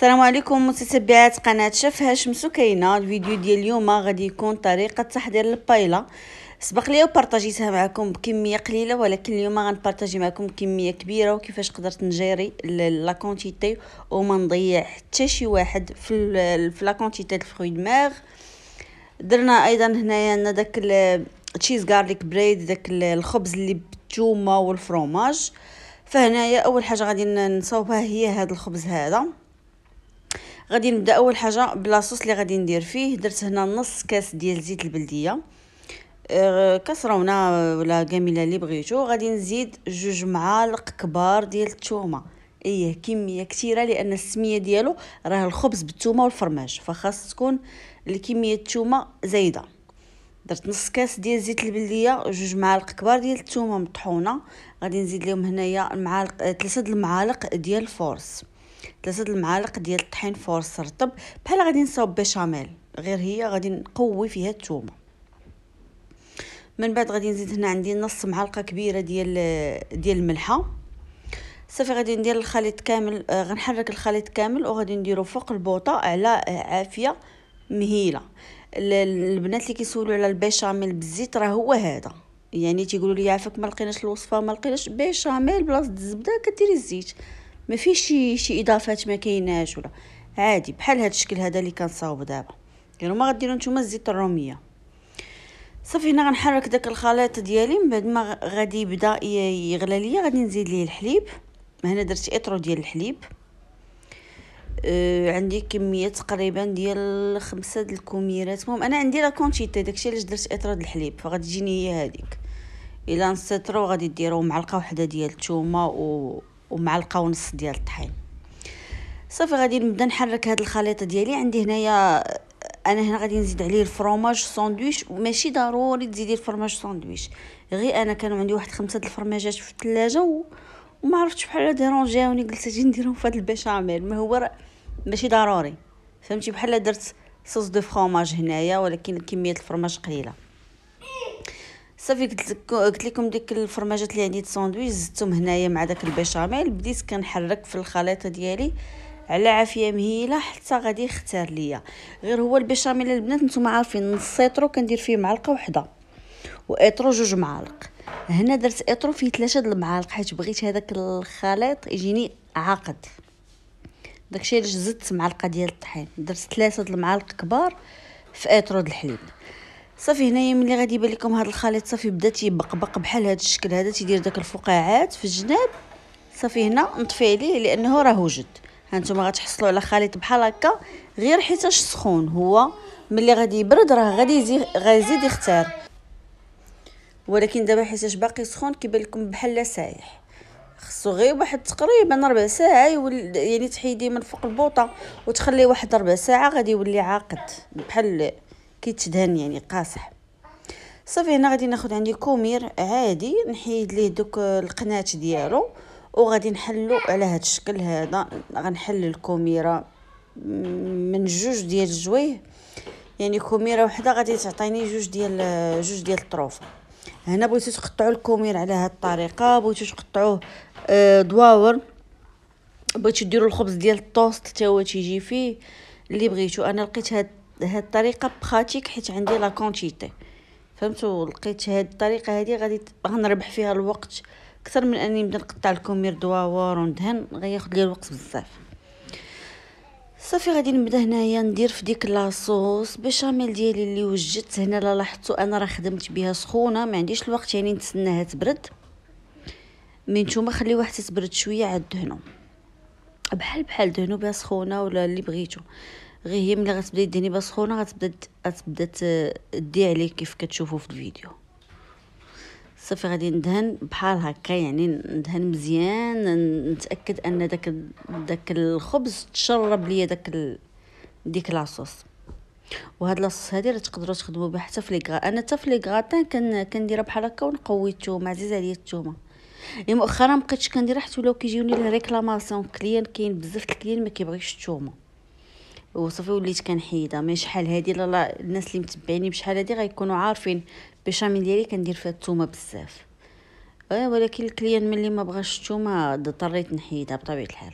السلام عليكم متتبعات قناه شف هاشم سكينه الفيديو ديال اليوم غادي يكون طريقه تحضير البايله سبق لي وبارطاجيتها معكم بكميه قليله ولكن اليوم غنبارطاجي معكم كميه كبيره وكيفاش قدرت نجيري لا كونتيتي وما نضيع حتى شي واحد في في لا كونتيتي د الفروي دماغ درنا ايضا هنايا عندنا داك تشيز غارليك بريد داك الخبز اللي بالثومه والفرomاج فهنايا اول حاجه غادي نصاوبها هي هذا الخبز هذا غادي نبدا اول حاجه بلاصوص اللي غادي ندير فيه درت هنا نص كاس ديال زيت البلديه آه، كسرونه ولا كامله اللي بغيتو غادي نزيد جوج معالق كبار ديال الثومه ايه كميه كثيره لان السميه ديالو راه الخبز بالثومه والفرماج فخاص تكون الكميه الثومه زايده درت نص كاس ديال زيت البلديه جوج معالق كبار ديال الثومه مطحونه غادي نزيد لهم هنايا معالق ثلاثه د المعالق ديال الفورس ثلاثه المعالق ديال الطحين فورس رطب بحال غادي نصاوب بيشاميل غير هي غادي نقوي فيها الثومه من بعد غادي نزيد هنا عندي نص معلقه كبيره ديال ديال الملحه صافي غادي ندير الخليط كامل آه، غنحرك الخليط كامل وغادي نديرو فوق البوطه على آه، عافيه مهيله البنات اللي كيسولوا على البيشاميل بالزيت راه هو هذا يعني تيقولوا لي عافاك ما لقيناش الوصفه ما لقيناش بيشاميل بلاصه الزبده كديري الزيت ما فيش شي, شي اضافات ما كايناش ولا عادي بحال هذا الشكل هذا اللي كنصاوب دابا يعني ما غديروا نتوما الزيت الروميه صافي هنا غنحرك داك الخليط ديالي من بعد ما غادي يبدا يغلى ليا غادي نزيد ليه الحليب هنا درت اطرو ديال الحليب آه عندي كميه تقريبا ديال خمسة د الكميرات المهم انا عندي لا كونتيتي داكشي علاش درت اطرو ديال الحليب فغتجيني هي هذيك الا نسيترو غادي ديروا معلقه وحده ديال الثومه و ومعلقه ونص ديال الطحين صافي غادي نبدا نحرك هاد الخليط ديالي عندي هنايا انا هنا غادي نزيد عليه الفرماج ساندويش وماشي ضروري تزيدي الفرماج ساندويش غير انا كانوا عندي واحد خمسه د الفرماجات في الثلاجه و... وما عرفتش بحال ديرونجاوني قلت اجي نديرهم في هاد البشاميل ما هو ماشي ضروري فهمتي بحال درت صوص دو فرماج هنايا ولكن كميه الفرماج قليله صافي قلت قلت لكم ديك الفرماجات اللي عندي الساندويتش زدتهم هنايا مع داك البيشاميل بديت كنحرك في الخليطه ديالي على عافيه مهيله حتى غادي يختار ليا غير هو البيشاميل البنات نتوما عارفين نص ايترو كندير فيه معلقه وحده وايترو جوج معالق هنا درت ايترو فيه ثلاثه د المعالق حيت بغيت هذاك الخليط يجيني عاقد داكشي علاش زدت معلقه ديال الطحين درت ثلاثه د المعالق كبار في ايترو د الحليب صافي هنايا ملي غادي يبان لكم هذا الخليط صافي بدا تيبقبق بحال هذا الشكل هذا تيدير داك الفقاعات في الجناب صافي هنا نطفي عليه لانه راه وجد هانتوما غتحصلوا على خليط بحال هكا غير حيتاش سخون هو ملي غادي يبرد راه غادي يزيد يختار ولكن دابا حيتاش باقي سخون كيبان لكم بحال سايح خصو غير واحد تقريبا ربع ساعه يولي يعني تحيديه من فوق البوطه وتخليه واحد ربع ساعه غادي يولي عاقد بحال كيتدهن يعني قاصح صافي هنا غادي ناخد عندي كومير عادي نحيد ليه دوك القنات ديالو وغادي نحلو على هاد الشكل هذا غنحل الكوميره من جوج ديال الجويه يعني كوميره وحده غادي تعطيني جوج ديال جوج ديال الطروف هنا بغيتو تقطعوا الكومير على هاد الطريقه بغيتو تقطعوه آه، دواور بغيتو ديروا الخبز ديال الطوست حتى هو تيجي فيه اللي بغيتو انا لقيت هاد هاد الطريقه بخاتيك حيت عندي لا كونتيتي فهمتوا لقيت هاد الطريقه هادي غادي غنربح فيها الوقت اكثر من اني نبدا نقطع الكومير دواور وندهن غياخد لي الوقت بزاف صافي غادي نبدا هنايا ندير في ديك لاصوص بيشاميل ديالي اللي وجدت هنا لا لاحظتو انا راه خدمت بها سخونه ما عنديش الوقت يعني نتسناها تبرد من نتوما خليوها حتى تبرد شويه عاد دهنو بحال بحال دهنو بها سخونه ولا اللي بغيتو غير هي ملي غتبدا يديني با سخونه غتبدا غتبدا تدي عليه كيف كتشوفوا في الفيديو صافي غادي ندهن بحال هكا يعني ندهن مزيان نتاكد ان داك داك الخبز تشرب ليا داك ال... ديك لاصوص وهاد لاصوص هادي راه تقدروا تخدموا بها حتى في ليغا انا حتى في ليغاتان كن كنديرها بحال هكا ونقوي الثومه عزيز عليا الثومه يعني مؤخرا مبقيتش كنديرها حتى ولاو كيجيوني الريكلاماسيون كليان كاين بزاف الكليان ما كيبغيش الثومه وصافي وليت كنحيدها مي شحال هادي لا الناس اللي متبعيني بشحال هادي غيكونوا عارفين بيشاميل ديالي كندير فيها الثومه بزاف اه ولكن الكليان ملي ما بغاش الثومه اضطريت نحيدها بطبيعه الحال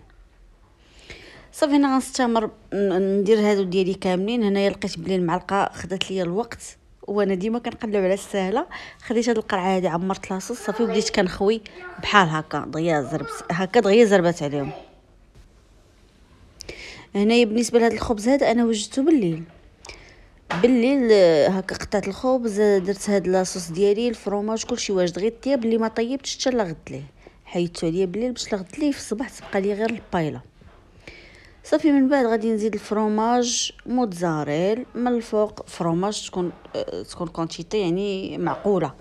صافي هنا غنستمر ندير هادو ديالي كاملين هنايا لقيت بلي المعلقه خدات ليا الوقت وانا ديما كنقلب على السهله خديت هاد القرعه هادي عمرت لاصوص صافي وبديت كنخوي بحال هكا دغيا زربت هكا دغيا زربت عليهم هنايا بالنسبه لهذا الخبز هذا انا وجدته بالليل بالليل آه، هكا قطعت الخبز آه، درت هاد لاصوص ديالي الفروماج كلشي واجد غير الطياب اللي ما طيبتش حتى لغدت ليه حيدتو عليا بالليل باش لغدت ليه في الصباح تبقى لي غير البايله صافي من بعد غادي نزيد الفروماج موتزاريل من الفوق فروماج تكون آه، تكون كونتيتي يعني معقوله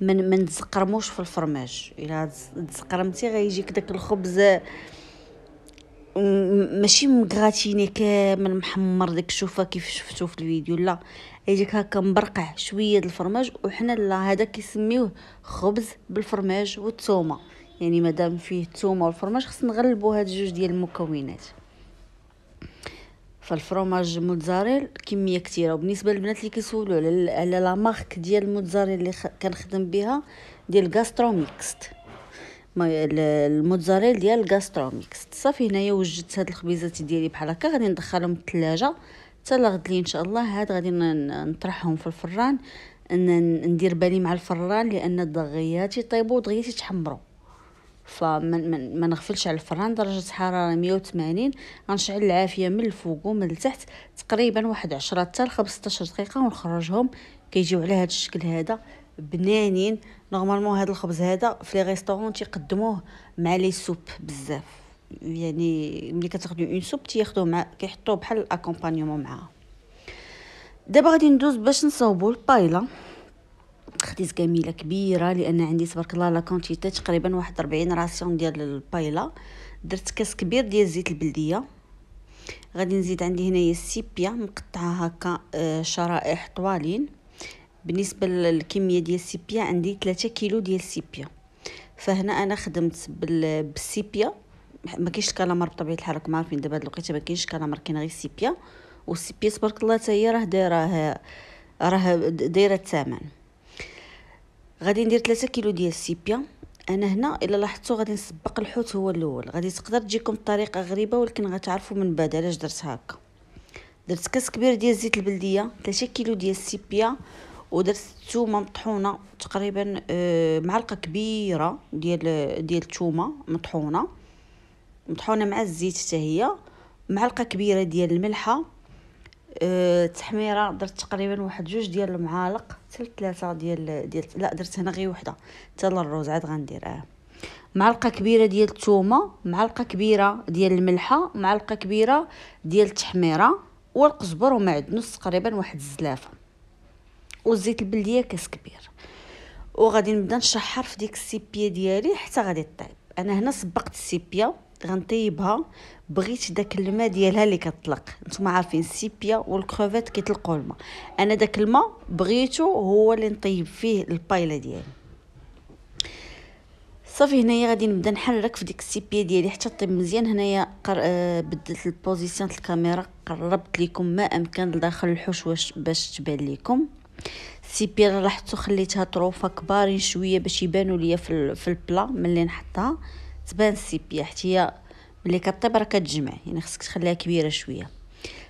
من من تزقرموش في الفرماج الا تزقرمتي غيجيك داك الخبز ماشي مغراتيني كامل محمر داك الشوفه كيف شفتو في الفيديو لا يجيك هكا مبرقع شويه د الفرماج وحنا لا هذا كيسميوه خبز بالفرماج والثومه يعني مادام فيه الثومه والفرماج خصنا نغلبوا هاد جوج ديال المكونات فالفرماج موتزاريل كميه كثيره وبالنسبه للبنات اللي كيسولوا على لا مارك ديال الموتزاريل اللي كنخدم بها ديال غاستروميكست الموتزاريل ديال الغاستروميكس صافي هنايا وجدت هاد الخبيزات ديالي بحال هكا غادي ندخلهم الثلاجه حتى لغد ان شاء الله هاد غادي نطرحهم في الفران ندير بالي مع الفران لان دغيا تيتحمروا فمن من ما نغفلش على الفران درجة حرارة 180 غنشعل العافية من الفوق ومن التحت تقريبا واحد 10 حتى 15 دقيقة ونخرجهم كيجيو على هذا الشكل هذا بنانين نورمالمون هذا الخبز هذا في لي ريستورون تيقدموه مع لي سوب بزاف يعني ملي كتاخذوا اون سوب تياخدوه مع كيحطوه بحال الاكومبانيومون معاها دابا غادي ندوز باش نصاوبو البايلا خديت كميله كبيره لان عندي تبارك الله لا كونتيتي تقريبا واحد 40 راسيون ديال البايلا درت كاس كبير ديال زيت البلديه غادي نزيد عندي هنايا السيبيا مقطعه هكا آه، شرائح طوالين بالنسبه للكميه ديال السيبيا عندي 3 كيلو ديال السيبيا فهنا انا خدمت بالسيبيا ما كاينش الكلامر بطبيعه الحال راكم عارفين دابا هاد الوقيته ما كاينش الكلامر كاين غير السيبيا والسيبيا تبارك الله حتى هي راه دايره راه دايره الثمن غادي ندير 3 كيلو ديال السيبيا انا هنا الا لاحظتوا غادي نسبق الحوت هو الاول غادي تقدر تجيكم بطريقه غريبه ولكن غتعرفوا من بعد علاش درت هكا درت كاس كبير ديال زيت البلديه 3 كيلو ديال السيبيا ودرت الثومه مطحونه تقريبا آه، معلقه كبيره ديال ديال الثومه مطحونه مطحونه مع الزيت حتى هي معلقه كبيره ديال الملحه التحميره آه، درت تقريبا واحد جوج ديال المعالق حتى ثلاثه ديال ديال لا درت هنا غير وحده حتى للروز عاد غندير اه معلقه كبيره ديال الثومه معلقه كبيره ديال الملحه معلقه كبيره ديال التحميره والقزبر ومعدنوس تقريبا واحد الزلافه وزيت البلديه كاس كبير وغادي نبدا نشحر في ديك السيبيا ديالي حتى غادي طيب انا هنا سبقت السيبيا غنطيبها بغيت داك الماء ديالها اللي كطلق نتوما عارفين السيبيا والكروفيت كيطلقوا الماء انا داك الماء بغيته هو اللي نطيب فيه البايله ديالي صافي هنايا غادي نبدا نحرك في ديك السيبيا ديالي حتى طيب مزيان هنايا قر... آه بدلت البوزيسيون الكاميرا قربت لكم ما امكن لداخل الحشوه باش تبان لكم السيبير رحتو خليتها طروفه كبارين شويه باش يبانوا ليا في, في البلا ملي نحطها تبان السيبيا حيت هي ملي كطيب راه كتجمع يعني خصك تخليها كبيره شويه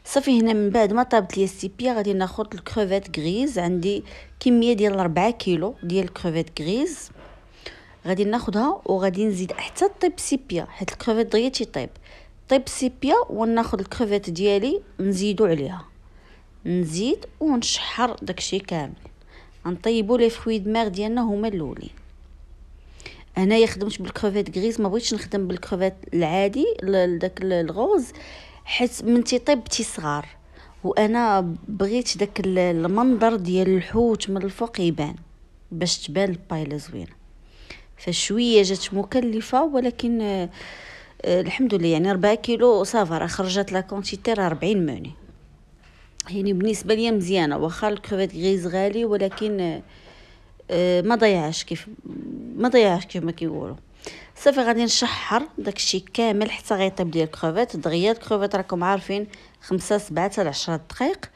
صافي هنا من بعد ما طابت ليا السيبيا غادي ناخد الكروفيت غريز عندي كميه ديال 4 كيلو ديال الكروفيت غريز غادي ناخدها وغادي نزيد حتى طيب سيبيا حيت الكروفيت دغيا تيطيب طيب سيبيا وناخذ الكروفيت ديالي نزيدو عليها نزيد ونشحر داكشي كامل نطيبو لي فخوي دماغ ديالنا هما الاولين هنايا خدمت بالكروفيت غريز ما بغيتش نخدم بالكروفيت العادي داك الغوز حيت من تيطيب تيصغر وانا بغيت داك المنظر ديال الحوت من الفوق يبان باش تبان البايله زوينه فشويه جات مكلفه ولكن آه، الحمد لله يعني 4 كيلو صافا راه خرجت لا كونتيتي راه 40 موني يعني بالنسبه ليا مزيانه واخا الكروفيت غريز غالي ولكن آه، آه، ما ضيعش كيف ما ضيعش كيف ما كيقولوا صافي غادي نشحر داكشي كامل حتى غيطيب ديال الكروفيت دغيا الكروفيت راكم عارفين خمسة سبعة حتى عشرة دقائق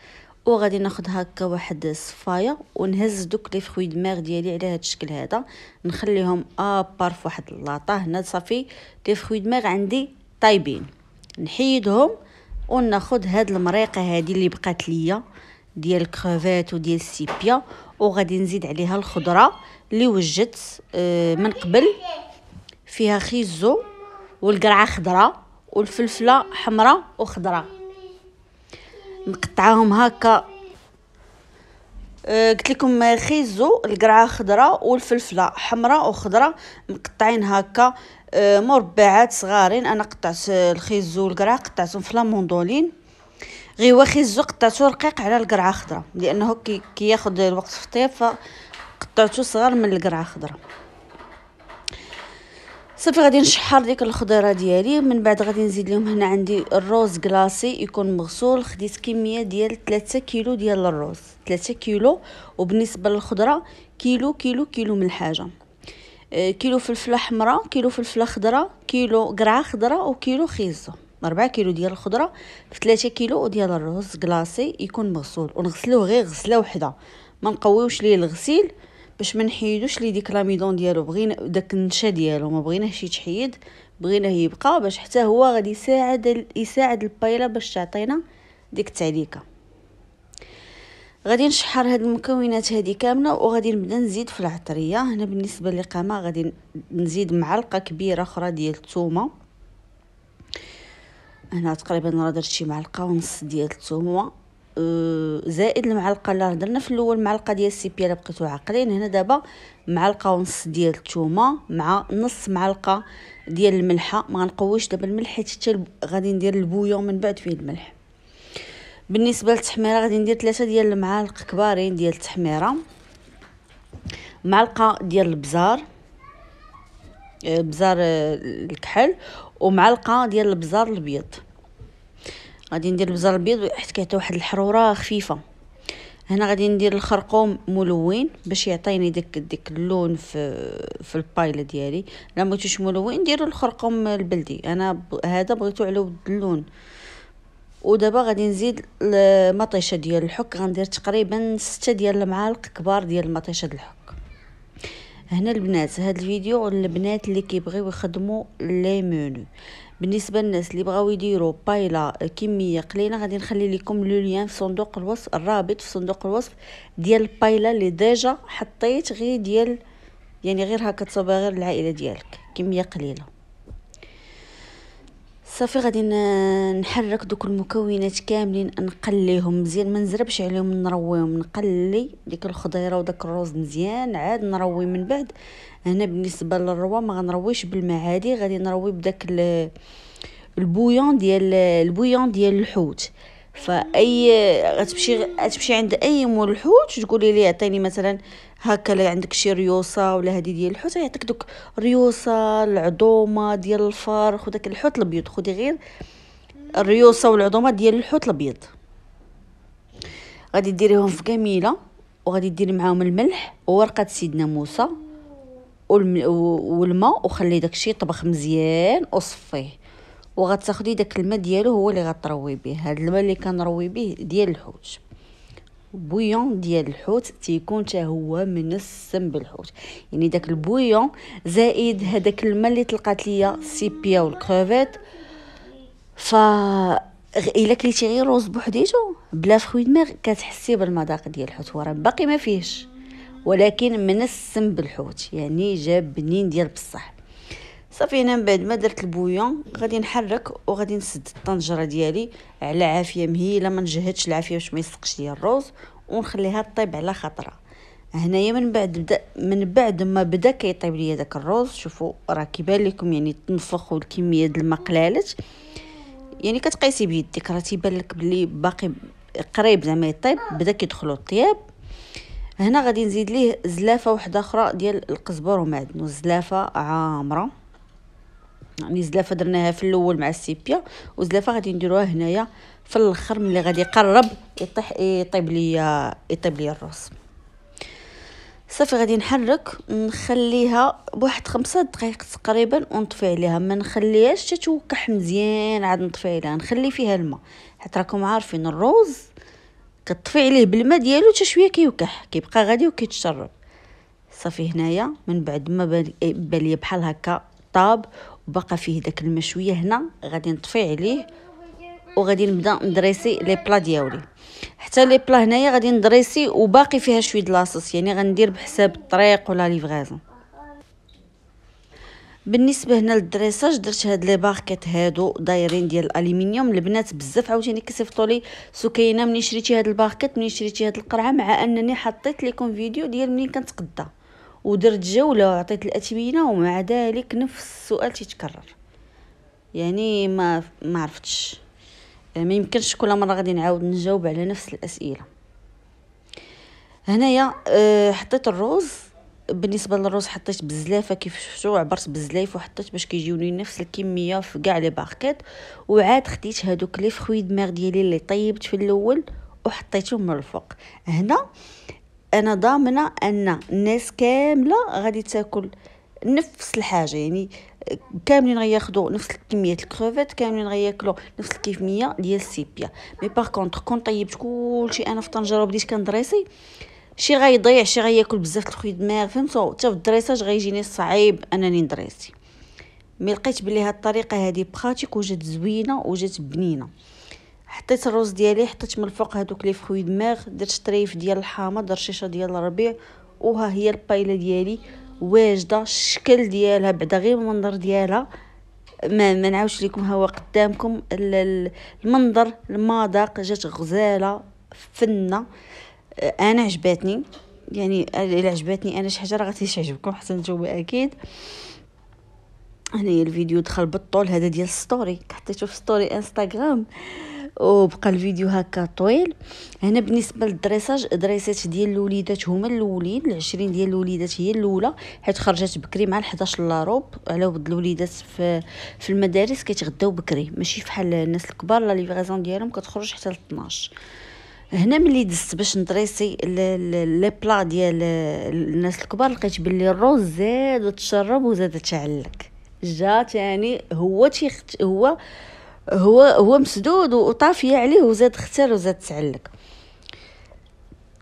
وغادي ناخد هكا واحد الصفايه ونهز دوك لي فروي دماغ ديالي على هذا الشكل هذا نخليهم ابار في واحد اللاطه هنا صافي لي فروي دماغ عندي طايبين نحيدهم وناخذ هاد المريقه هادي اللي بقات ليا ديال الكروفات وديال السيبيا وغادي نزيد عليها الخضره اللي وجدت آه، من قبل فيها خيزو والقرعه خضراء والفلفله حمراء وخضراء نقطعهم هكا آه، قلت لكم خيزو القرعه خضراء والفلفله حمراء وخضراء مقطعين هكا آه، مربعات صغارين انا قطعت الخيزو والقرع قطعتهم في لاموندولين غيوا خيزو قطعته رقيق على القرعه خضراء لانه كي كياخد الوقت في الطياب فقطعته صغار من القرعه خضراء صافي غادي نشحر ديك الخضره ديالي من بعد غادي نزيد لهم هنا عندي الروز كلاصي يكون مغسول خديت كميه ديال 3 كيلو ديال الروز 3 كيلو وبالنسبه للخضره كيلو كيلو كيلو من الحاجه آه، كيلو فلفله حمراء كيلو فلفله خضراء كيلو قرعه خضراء وكيلو خيزو 4 كيلو ديال الخضره في 3 كيلو ديال الرز كلاصي يكون مغسول ونغسلوه غير غسله وحده ما نقويوش ليه الغسيل باش ما نحيدوش ليه ديك لاميدون ديالو بغينا داك النشا ديالو ما بغيناهش يتحيد بغيناه يبقى باش حتى هو غادي يساعد يساعد البايله باش تعطينا ديك التعليكه غادي نشحر هاد المكونات هادي كامله وغادي نبدا نزيد في العطريه هنا بالنسبه للقامه غادي نزيد معلقه كبيره اخرى ديال الثومه هنا تقريبا راه درت شي معلقه ونص ديال الثومه أه، زائد المعلقه اللي درنا في الاول معلقه ديال السيبيا اللي بقيتو عاقلين هنا دابا معلقه ونص ديال الثومه مع نص معلقه ديال الملحه ما غنقويش دابا الملح حيت حتى غادي ندير البويون من بعد فيه الملح بالنسبه للتحميره غادي ندير ثلاثة ديال المعالق كبارين ديال التحميره معلقه ديال البزار آه، بزار آه، الكحل ومعلقه ديال البزار الابيض غادي ندير البزار الابيض حيت كيعطي واحد الحروره خفيفه هنا غادي ندير الخرقوم ملون باش يعطيني داك ديك اللون في في البايله ديالي لا ملون ديروا الخرقوم البلدي انا هذا بغيتو على ود اللون ودابا غادي نزيد المطيشه ديال الحك غندير تقريبا ستة ديال المعالق كبار ديال المطيشه ديال الحك هنا البنات هاد الفيديو للبنات اللي كيبغيو يخدموا لي مونو بالنسبه للناس اللي بغاو يديروا بايله كميه قليله غادي نخلي لكم لو ليان في صندوق الوصف الرابط في صندوق الوصف ديال البايلا اللي ديجا حطيت غير ديال يعني غير هكا تصاوب غير العائله ديالك كميه قليله صافي غادي نحرك دوك المكونات كاملين نقليهم مزيان ما نزربش عليهم نرويهم نقلي ديك الخضيره وداك الروز مزيان عاد نروي من بعد هنا بالنسبه للروا ما غنرويش بالمعادي غادي نروي بداك البويون ديال البويون ديال الحوت فاي غتمشي غتمشي عند اي مول الحوت تقولي ليه عطيني مثلا هكا لا عندك شي ريوسه ولا هدي ديال الحوت يعطيك دوك ريوسه العظومه ديال الفار خداك الحوت الابيض خدي غير الريوسه والعظومه ديال الحوت الابيض غادي ديريهم في كميله وغادي ديري معاهم الملح وورقه سيدنا موسى والماء وخلي داكشي يطبخ مزيان وصفيه وغتاخدي داك الماء ديالو هو اللي غتروي به هاد الماء اللي كنروي به ديال الحوت بويون ديال الحوت تيكون حتى هو منسم بالحوت يعني داك البويون زائد هذاك الماء اللي طلقات ليا سيبيا والكروفيت ف الا كليتي غير روز بوحديتو بلا فخوي دماغ كتحسي بالمذاق ديال الحوت وراه باقي ما فيهش ولكن منسم بالحوت يعني جاب بنين ديال بصح صافي انا من بعد ما درت البويون غادي نحرك وغادي نسد الطنجره ديالي على عافيه مهيله ما نجهدش العافيه باش ما يسقش ليا الروز ونخليها طيب على خطره هنايا من بعد بدا من بعد ما بدا كيطيب ليا داك الروز شوفوا راه كيبان لكم يعني تنفخ والكميه ديال الماء قلالت يعني كتقيسي بيدك راه تيبان لك بلي باقي قريب زعما يطيب بدا كيدخلوا الطياب هنا غادي نزيد ليه زلافه واحده اخرى ديال القزبر ومعدنوس زلافه عامره يعني زلافه درناها في الاول مع السيبيا وزلافه غادي نديروها هنايا في الاخر ملي غادي يقرب يطيح يطيب ليا يطيب ليا الروس صافي غادي نحرك نخليها بواحد خمسة دقائق تقريبا ونطفي عليها ما نخليهاش تتوكح مزيان عاد نطفي عليها نخلي فيها الماء حيت راكم عارفين الروز كطفي عليه بالماء ديالو حتى شويه كيوكح كيبقى غادي وكيتشرب صافي هنايا من بعد ما بان ليا بحال هكا طاب وباقى فيه داك المشويه هنا غادي نطفي عليه وغادي نبدا ندريسي لي بلا دياولي حتى لي بلا هنايا غادي ندريسي وباقي فيها شويه لاصوص يعني غندير بحساب الطريق ولا ليفغازون بالنسبه هنا للدريساج درت هاد لي باركيت هادو دايرين ديال الالومنيوم البنات بزاف عاوتاني كيصيفطوا لي سكينه منين شريتي هاد الباركيت منين شريتي هاد القرعه مع انني حطيت لكم فيديو ديال منين كنتقدا ودرت جولة وعطيت الأثمنة ومع ذلك نفس السؤال تيتكرر يعني ما ما عرفتش ما يمكنش كل مرة غادي نعاود نجاوب على نفس الأسئلة هنايا آه، حطيت الروز بالنسبه للروز حطيت بزلافه كيف شفتو عبرت بزلايف وحطيت باش كيجيوني نفس الكميه في كاع لي باركات وعاد خديت هادوك لي فخوي دماغ ديالي اللي طيبت في الاول وحطيتهم من الفوق هنا انا ضامنه ان الناس كامله غادي تاكل نفس الحاجه يعني كاملين غياخذوا نفس كميه الكروفيت كاملين غياكلوا نفس الكميه ديال السيبيا مي باغ كونطخ كون طيبت كلشي انا في طنجره وبديت كندريسي شي غيضيع شي غياكل بزاف الخوي دماغ فهمتوا حتى في الدريساج غيجيني صعيب انني ندريسي مي لقيت بلي هاد الطريقه هادي براتيك وجات زوينه وجات بنينه حطيت الروز ديالي حطيت من الفوق هادوك لي فخوي دماغ درت طريف ديال الحامه شيشه ديال الربيع وها هي البايله ديالي واجده الشكل ديالها بعدا غير المنظر ديالها ما ما نعاودش لكم هو قدامكم المنظر المذاق جات غزاله فنه آه، انا عجباتني يعني الا عجبتني انا شي حاجه راه غادي تعجبكم حتى نتوما اكيد هنايا الفيديو دخل بالطول هذا ديال ستوري حطيته في ستوري انستغرام وبقى الفيديو هكا طويل هنا بالنسبه للدريساج دريسات ديال الوليدات هما الاولين العشرين ديال الوليدات هي الاولى حيت خرجت بكري مع 11 لاروب على ود الوليدات في في المدارس كيتغداو بكري ماشي فحال الناس الكبار لا ليفغيزون ديالهم كتخرج حتى ل 12 هنا ملي دزت باش ندريسي لي بلا ديال الناس الكبار لقيت بلي الروز زاد وتشرب وزاد تعلق جا تاني هو تيخت هو هو هو مسدود وطافيه عليه وزاد اختار وزاد تعلق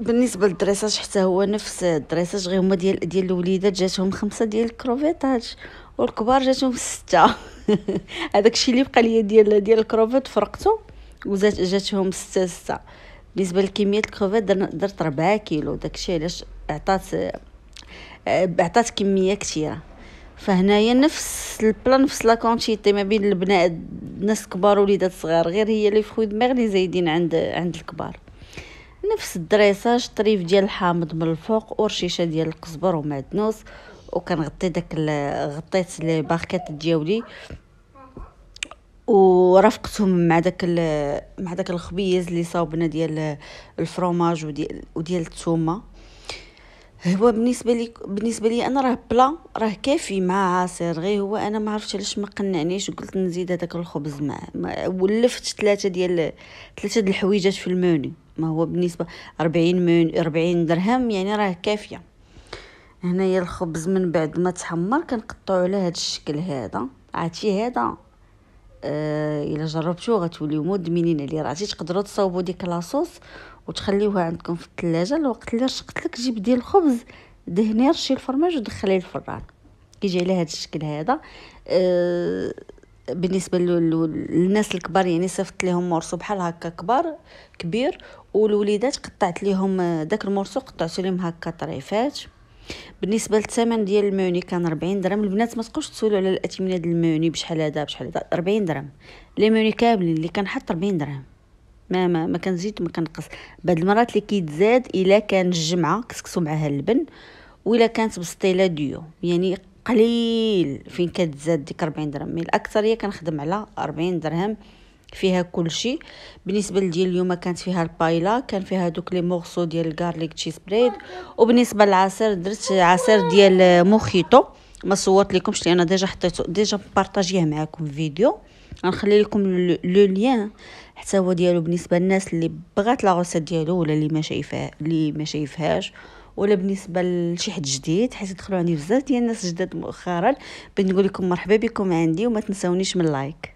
بالنسبه للدريساج حتى هو نفس الدريساج غير هما ديال ديال الوليدات جاتهم خمسه ديال الكروفيتاج والكبار جاتهم سته هذاك الشيء اللي بقى ليا ديال ديال الكروفيت فرقته وزاد جاتهم سته سته بالنسبه لكميه الكروفيت درت 4 كيلو داكشي علاش عطات عطات كميه كثيره فهنايا نفس البلا نفس لا كونتيتي ما بين البنات الناس كبار وليدات صغار غير هي لي فخوي دماغ لي زايدين عند عند الكبار نفس الدريساج طريف ديال الحامض من الفوق ورشيشه ديال القزبر ومعدنوس وكنغطي داك غطيت لي باركات ديالي ورافقتهم مع داك مع داك الخبيز اللي صاوبنا ديال الفروماج وديال وديال الثومه هو بالنسبه لي بالنسبه لي انا راه بلا راه كافي مع عصير غير هو انا ما عرفتش علاش ما قنعنيش قلت نزيد هذاك الخبز معاه ولفت ثلاثه ديال ثلاثه ديال الحويجات في الموني ما هو بالنسبه 40 مون 40 درهم يعني راه كافيه هنايا الخبز من بعد ما تحمر كنقطعو على هذا الشكل هذا عرفتي هذا آه الا جربتوه غتوليو مدمنين عليه راه تقدروا تصاوبوا ديك لاصوص وتخليوها عندكم في الثلاجه الوقت اللي رشقت لك جيب ديال الخبز دهني رشي الفرماج ودخليه الفران كيجي على هذا الشكل هذا آه بالنسبه للناس الكبار يعني صيفطت لهم مرسو بحال هكا كبار كبير والوليدات قطعت لهم آه، داك المرسو قطعت لهم هكا طريفات بالنسبه للثمن ديال الموني كان 40 درهم البنات ما تبقاوش تسولوا على الاثمنه ديال الموني بشحال هذا بشحال هذا 40 درهم لي موني كاملين اللي كنحط 40 درهم ما ما ما كنزيد وما كنقص بعض المرات اللي كيتزاد الا كان الجمعه كسكسو معها اللبن ولا كانت بسطيله ديو يعني قليل فين كتزاد ديك 40 درهم من الاكثريه كنخدم على 40 درهم فيها كل شيء بالنسبه لديال اليوم كانت فيها البايلا كان فيها دوك لي مورسو ديال الكارليك تشيز بريد وبالنسبه للعصير درت عصير ديال موخيتو ما صورت لكمش لان ديجا حطيته ديجا بارطاجيه معكم فيديو غنخلي لكم لو ليان حتى هو ديالو بالنسبه للناس اللي بغات لا ديالو ولا اللي ما شايفها اللي ما شايفهاش ولا بالنسبه لشي حد جديد حيت دخلوا عندي بزاف ديال الناس جداد مؤخرا بغيت نقول لكم مرحبا بكم عندي وما تنساونيش من لايك